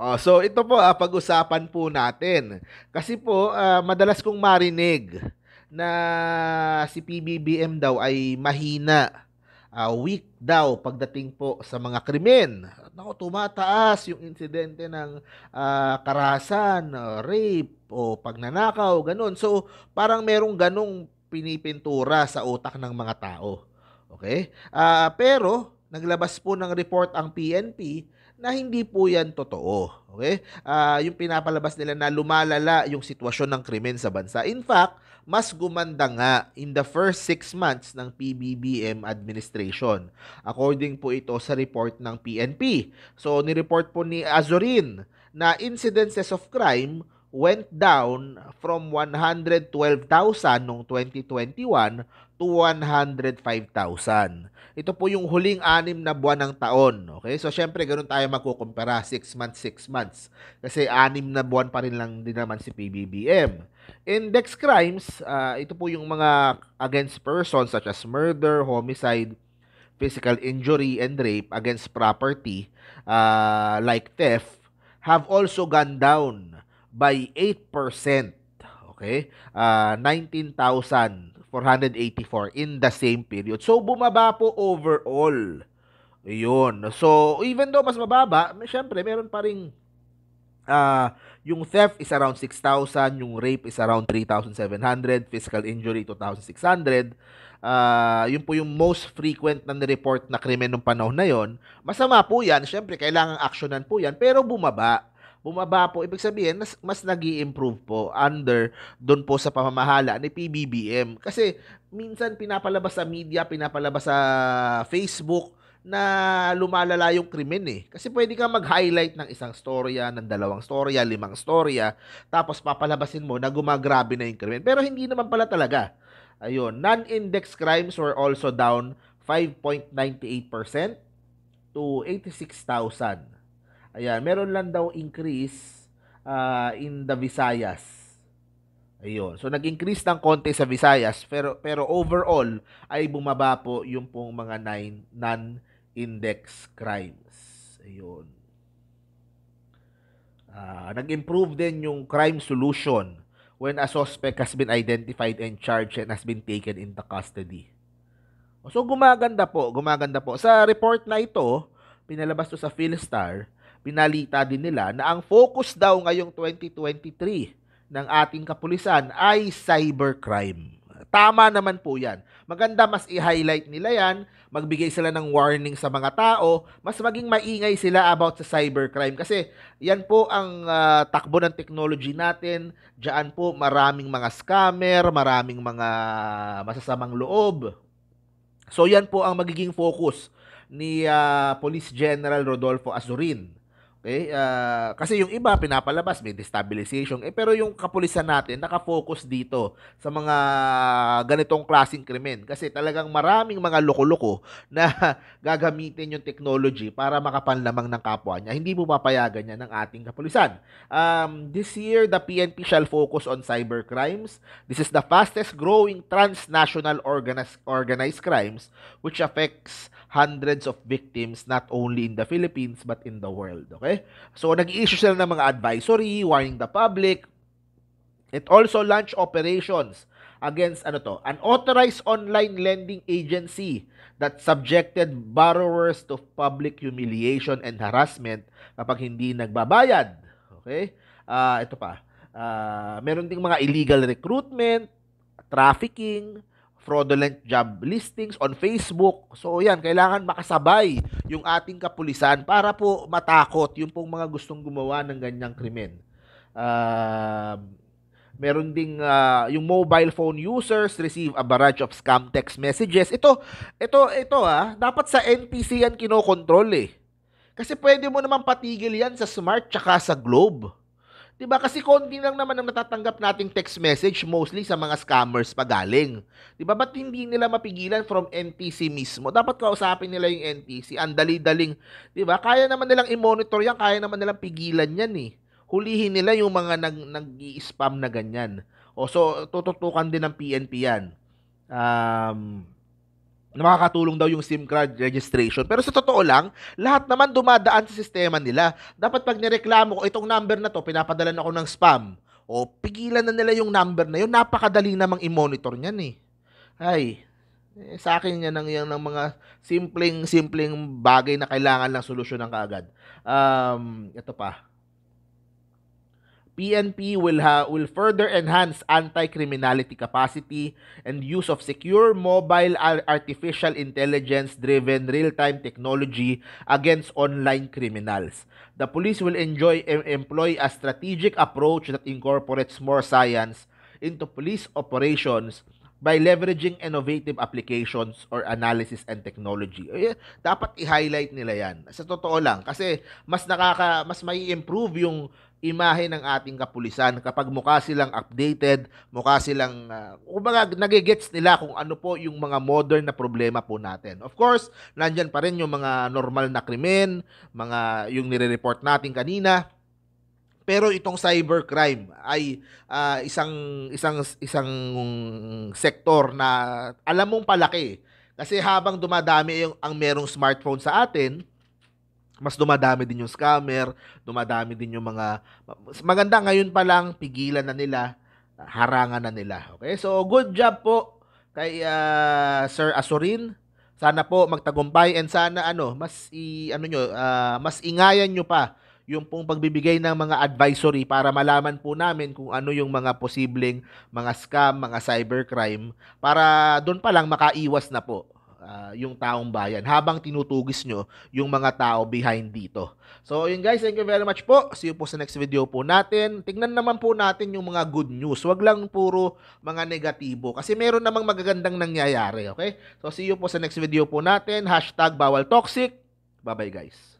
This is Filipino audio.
Oh, so ito po ah, pag-usapan po natin. Kasi po ah, madalas kong marinig na si PBBM daw ay mahina, ah, weak daw pagdating po sa mga krimen. Naku, tumataas yung insidente ng ah, karahasan, ah, rape o pagnanakaw, ganun. So parang merong ganong pinipintura sa utak ng mga tao. Okay? Ah, pero naglabas po ng report ang PNP na hindi po yan totoo. Okay? Uh, yung pinapalabas nila na lumalala yung sitwasyon ng krimen sa bansa. In fact, mas gumanda nga in the first six months ng PBBM administration. According po ito sa report ng PNP. So, ni-report po ni Azorin na incidences of crime went down from 112,000 noong 2021 to 105,000. Ito po yung huling anim na buwan ng taon. Okay? So, syempre, ganun tayo magkukumpara. 6 months, 6 months. Kasi anim na buwan pa rin lang din naman si PBBM. Index crimes, uh, ito po yung mga against person such as murder, homicide, physical injury, and rape against property uh, like theft have also gone down by 8%. Okay? Uh, ah, 19,484 in the same period. So, bumaba po overall. Yun. So, even though mas mababa, syempre, meron pa rin uh, ah, yung theft is around 6,000, yung rape is around 3,700, fiscal injury 2,600. Uh, ah, yun po yung most frequent na report na krimen nung panahon na yon. Masama po yan. Siyempre, kailangan actionan po yan. Pero bumaba bumaba po. Ibig sabihin, mas, mas nag improve po under doon po sa pamamahala ni PBBM. Kasi minsan pinapalabas sa media, pinapalabas sa Facebook, na lumalala yung krimen eh. Kasi pwede kang mag-highlight ng isang storya, ng dalawang storya, limang storya, tapos papalabasin mo na gumagrabe na yung krimen. Pero hindi naman pala talaga. Ayun, non-index crimes were also down 5.98% to 86,000. Ayan, meron lang daw increase uh, in the Visayas. Ayun. So nag-increase ng konti sa Visayas pero pero overall ay bumaba po yung pong mga nine non-index crimes. Ayun. Uh, nag-improve din yung crime solution when a suspect has been identified and charged and has been taken into custody. So gumaganda po, gumaganda po. Sa report na ito, pinalabas to sa Philstar, Pinalita din nila na ang focus daw ngayong 2023 ng ating kapulisan ay cybercrime. Tama naman po yan. Maganda mas i-highlight nila yan, magbigay sila ng warning sa mga tao, mas maging maingay sila about sa cybercrime. Kasi yan po ang uh, takbo ng technology natin. Diyan po maraming mga scammer, maraming mga masasamang loob. So yan po ang magiging focus ni uh, Police General Rodolfo Azurin Okay? Uh, kasi yung iba pinapalabas may destabilization. Eh pero yung kapulisan natin nakafocus dito sa mga ganitong klasing krimen kasi talagang maraming mga loko-loko na gagamitin yung technology para makapanlamang ng kapwa niya. Hindi mo papayagan yan ng ating kapulisan. Um, this year the PNP shall focus on cyber crimes. This is the fastest growing transnational organized organized crimes which affects hundreds of victims not only in the Philippines but in the world. Okay? So, nag-issue sila ng mga advisory, warning the public. It also launched operations against ano to, an authorized online lending agency that subjected borrowers to public humiliation and harassment kapag hindi nagbabayad. Okay? Uh, ito pa. Uh, meron ding mga illegal recruitment, trafficking, fraudulent job listings on Facebook. So yan, kailangan makasabay yung ating kapulisan para po matakot yung pong mga gustong gumawa ng ganyang krimen. Uh, meron ding uh, yung mobile phone users receive a barrage of scam text messages. Ito, ito, ito ah, dapat sa NPC yan kinokontrol eh. Kasi pwede mo naman patigil yan sa Smart tsaka sa Globe. 'Di ba? Kasi konti lang naman ang natatanggap nating text message mostly sa mga scammers pa galing. 'Di ba? Ba't hindi nila mapigilan from NTC mismo? Dapat kausapin nila yung NTC. Ang dali-daling, 'di ba? Kaya naman nilang i-monitor 'yan, kaya naman nilang pigilan 'yan eh. Hulihin nila yung mga nag nag-i-spam na ganyan. O so tututukan din ng PNP 'yan. Um, makakatulong daw yung SIM card registration. Pero sa totoo lang, lahat naman dumadaan sa sistema nila. Dapat pag nireklamo ko, itong number na to, pinapadalan ako ng spam. O pigilan na nila yung number na yun. Napakadali namang i-monitor niyan eh. Ay, eh, sa akin yan ang yan ng mga simpleng simpleng bagay na kailangan lang solusyon ng kaagad. Um, ito pa. PNP will, ha- will further enhance anti-criminality capacity and use of secure mobile artificial intelligence-driven real-time technology against online criminals. The police will enjoy em- employ a strategic approach that incorporates more science into police operations by leveraging innovative applications or analysis and technology. Eh, dapat i-highlight nila 'yan. Sa totoo lang kasi mas nakaka mas mai-improve yung imahe ng ating kapulisan kapag mukha silang updated, mukha silang uh, kumbaga nagigets nila kung ano po yung mga modern na problema po natin. Of course, nandiyan pa rin yung mga normal na krimen, mga yung nire-report natin kanina. Pero itong cybercrime ay uh, isang isang isang sektor na alam mong palaki. Kasi habang dumadami yung ang merong smartphone sa atin, mas dumadami din yung scammer, dumadami din yung mga maganda ngayon pa lang pigilan na nila, harangan na nila. Okay? So good job po kay uh, Sir Asurin. Sana po magtagumpay and sana ano, mas i ano nyo, uh, mas ingayan nyo pa yung pong pagbibigay ng mga advisory para malaman po namin kung ano yung mga posibleng mga scam, mga cybercrime para doon pa lang makaiwas na po uh, yung taong bayan habang tinutugis nyo yung mga tao behind dito. So, yun guys, thank you very much po. See you po sa next video po natin. Tingnan naman po natin yung mga good news. Huwag lang puro mga negatibo kasi meron namang magagandang nangyayari, okay? So, see you po sa next video po natin. Hashtag bawal toxic. Bye-bye guys.